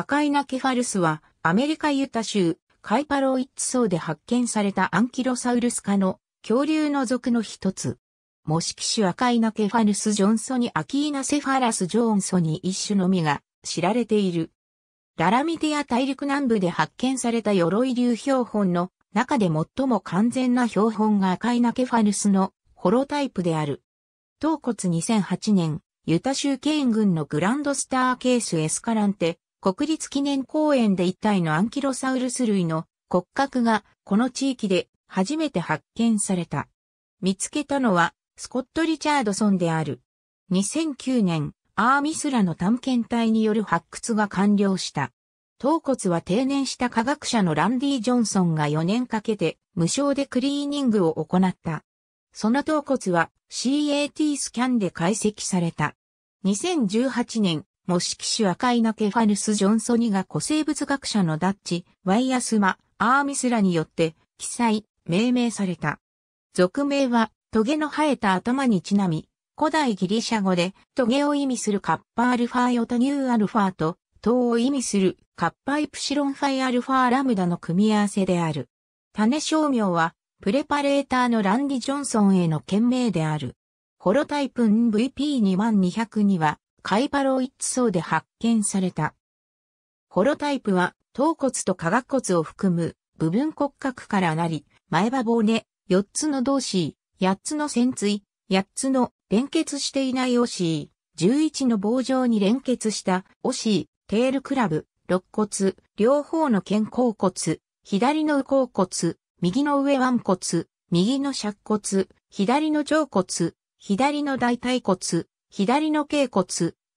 赤いナケファルスは、アメリカユタ州、カイパロイッツ層で発見されたアンキロサウルス科の恐竜の属の一つ。模式種赤いナケファルス・ジョンソニ・アキーナ・セファラス・ジョーンソニ一種のみが知られている。ララミティア大陸南部で発見された鎧竜標本の中で最も完全な標本が赤いナケファルスのホロタイプである。頭骨2008年、ユタ州ケイン郡のグランドスターケース・エスカランテ、国立記念公園で一体のアンキロサウルス類の骨格がこの地域で初めて発見された。見つけたのはスコット・リチャードソンである。2009年、アーミスラの探検隊による発掘が完了した。頭骨は定年した科学者のランディ・ジョンソンが4年かけて無償でクリーニングを行った。その頭骨は CAT スキャンで解析された。2018年、模式種赤いナケファヌス・ジョンソニが古生物学者のダッチ、ワイアスマ、アーミスらによって、記載、命名された。俗名は、トゲの生えた頭にちなみ、古代ギリシャ語で、トゲを意味するカッパアルファヨタニューアルファと、ウを意味するカッパイプシロンファイアルファラムダの組み合わせである。種商名は、プレパレーターのランディ・ジョンソンへの件名である。ホロタイプ NVP2202 は、カイパロイッツ層で発見された。ホロタイプは頭骨と下顎骨を含む部分骨格からなり、前歯棒根、4つの同子、8つの潜椎、8つの連結していないオシー、11の棒状に連結したオシー、テールクラブ、肋骨、両方の肩甲骨、左の右甲骨、右の上腕骨、右の尺骨、左の上骨、左の大腿骨、左の頸骨、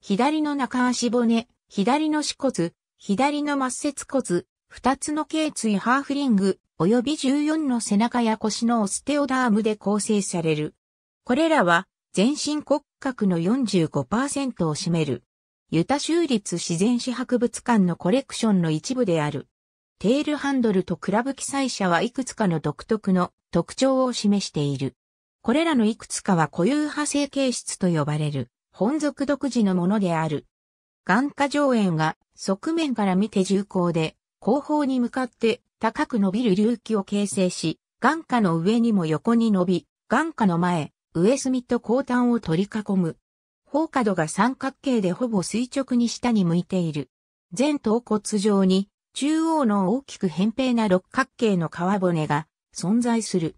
左の中足骨、左の死骨、左の末節骨、二つの頸椎ハーフリング、及び14の背中や腰のオステオダームで構成される。これらは全身骨格の45%を占める。ユタ州立自然史博物館のコレクションの一部である。テールハンドルとクラブ記載者はいくつかの独特の特徴を示している。これらのいくつかは固有派生形質と呼ばれる。本族独自のものである。眼下上縁が側面から見て重厚で、後方に向かって高く伸びる隆起を形成し、眼下の上にも横に伸び、眼下の前、上隅と後端を取り囲む。方角が三角形でほぼ垂直に下に向いている。前頭骨上に中央の大きく扁平な六角形の皮骨が存在する。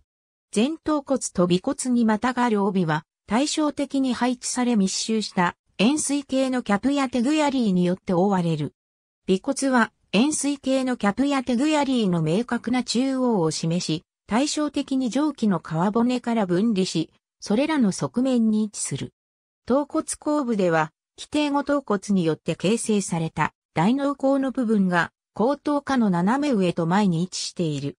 前頭骨と尾骨にまたがる帯は対照的に配置され密集した円錐形のキャプやテグヤリーによって覆われる。尾骨は円錐形のキャプやテグヤリーの明確な中央を示し、対照的に上記の皮骨から分離し、それらの側面に位置する。頭骨後部では、規定後頭骨によって形成された大脳孔の部分が後頭下の斜め上と前に位置している。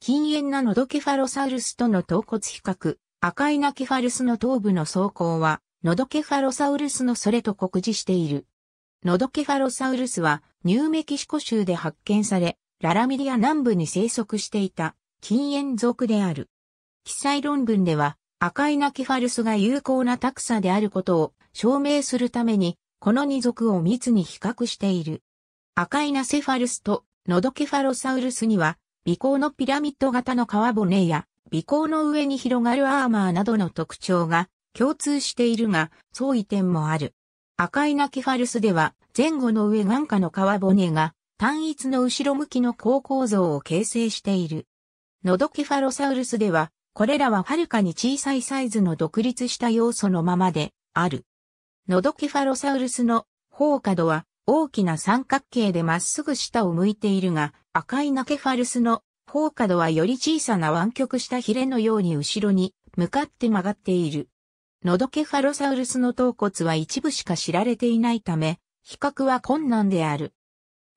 近縁なのドケファロサウルスとの頭骨比較、赤いナキファルスの頭部の装甲は、ノドケファロサウルスのそれと酷似している。ノドケファロサウルスは、ニューメキシコ州で発見され、ララミリア南部に生息していた、禁煙属である。記載論文では、赤いナキファルスが有効なタクサであることを証明するために、この二属を密に比較している。赤いナセファルスとノドケファロサウルスには、微光のピラミッド型の皮骨や尾行の上に広がるアーマーなどの特徴が共通しているが、相違点もある。赤いナキファルスでは、前後の上眼下の皮骨が、単一の後ろ向きの高構造を形成している。ノドキファロサウルスでは、これらははるかに小さいサイズの独立した要素のままである。ノドキファロサウルスの方角は大きな三角形でまっすぐ下を向いているが、赤いナケファルスのフォーカドはより小さな湾曲したヒレのように後ろに向かって曲がっている。喉どけファロサウルスの頭骨は一部しか知られていないため、比較は困難である。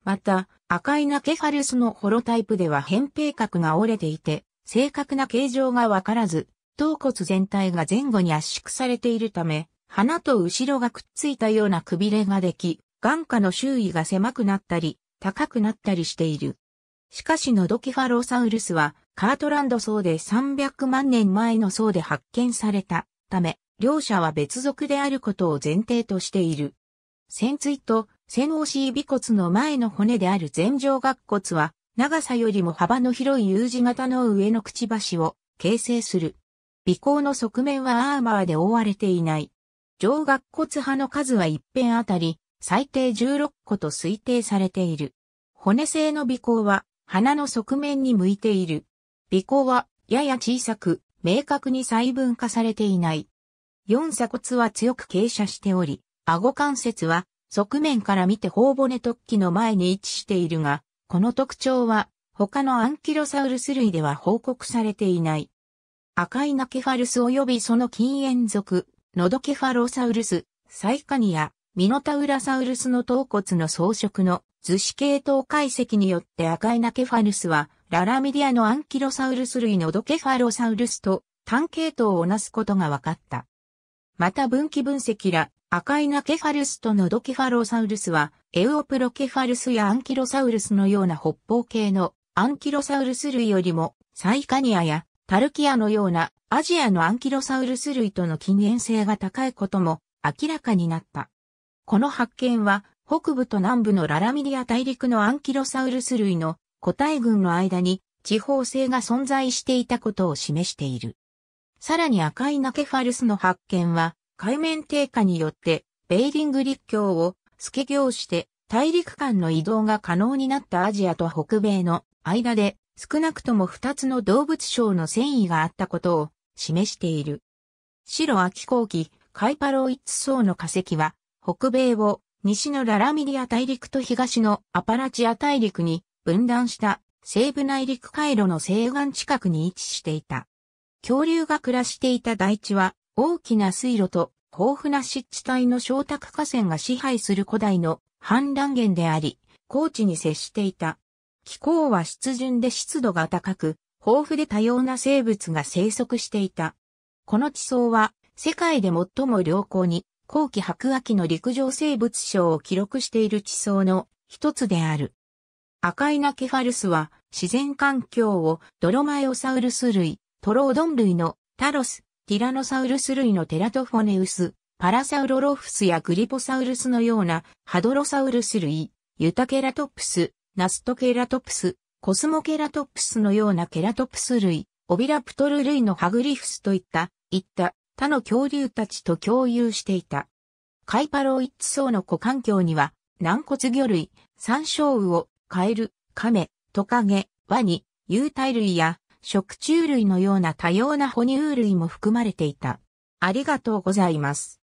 また、赤いナケファルスのホロタイプでは扁平角が折れていて、正確な形状がわからず、頭骨全体が前後に圧縮されているため、鼻と後ろがくっついたようなくびれができ、眼下の周囲が狭くなったり、高くなったりしている。しかしノドキファロサウルスはカートランド層で300万年前の層で発見されたため、両者は別族であることを前提としている。潜椎と潜ノし尾骨の前の骨である前上顎骨は、長さよりも幅の広い U 字型の上のくちばしを形成する。尾行の側面はアーマーで覆われていない。上顎骨派の数は一辺あたり、最低16個と推定されている。骨製の尾行は花の側面に向いている。鼻孔はやや小さく、明確に細分化されていない。四鎖骨は強く傾斜しており、顎関節は側面から見て頬骨突起の前に位置しているが、この特徴は他のアンキロサウルス類では報告されていない。赤いナケファルス及びその近縁属、ノドケファロサウルス、サイカニア、ミノタウラサウルスの頭骨の装飾の図子系統解析によって赤いナケファヌスは、ララミディアのアンキロサウルス類のドケファロサウルスと単系統をなすことが分かった。また分岐分析ら、赤いナケファルスとのドケファロサウルスは、エウオプロケファルスやアンキロサウルスのような北方系のアンキロサウルス類よりも、サイカニアやタルキアのようなアジアのアンキロサウルス類との近縁性が高いことも明らかになった。この発見は、北部と南部のララミリア大陸のアンキロサウルス類の個体群の間に地方性が存在していたことを示している。さらに赤いナケファルスの発見は、海面低下によって、ベーリング陸橋を助行して大陸間の移動が可能になったアジアと北米の間で少なくとも2つの動物省の繊維があったことを示している。白亜紀後期、カイパロイツ層の化石は北米を西のララミリア大陸と東のアパラチア大陸に分断した西部内陸回路の西岸近くに位置していた。恐竜が暮らしていた大地は大きな水路と豊富な湿地帯の小卓河川が支配する古代の氾濫源であり、高地に接していた。気候は湿潤で湿度が高く、豊富で多様な生物が生息していた。この地層は世界で最も良好に後期白亜紀の陸上生物賞を記録している地層の一つである。赤いナケファルスは自然環境をドロマエオサウルス類、トロオドン類のタロス、ティラノサウルス類のテラトフォネウス、パラサウロロフスやグリポサウルスのようなハドロサウルス類、ユタケラトプス、ナストケラトプス、コスモケラトプスのようなケラトプス類、オビラプトル類のハグリフスといった、いった他の恐竜たちと共有していた。カイパロイッツ層の股環境には、軟骨魚類、山椒魚、カエル、カメ、トカゲ、ワニ、有袋類や食虫類のような多様な哺乳類も含まれていた。ありがとうございます。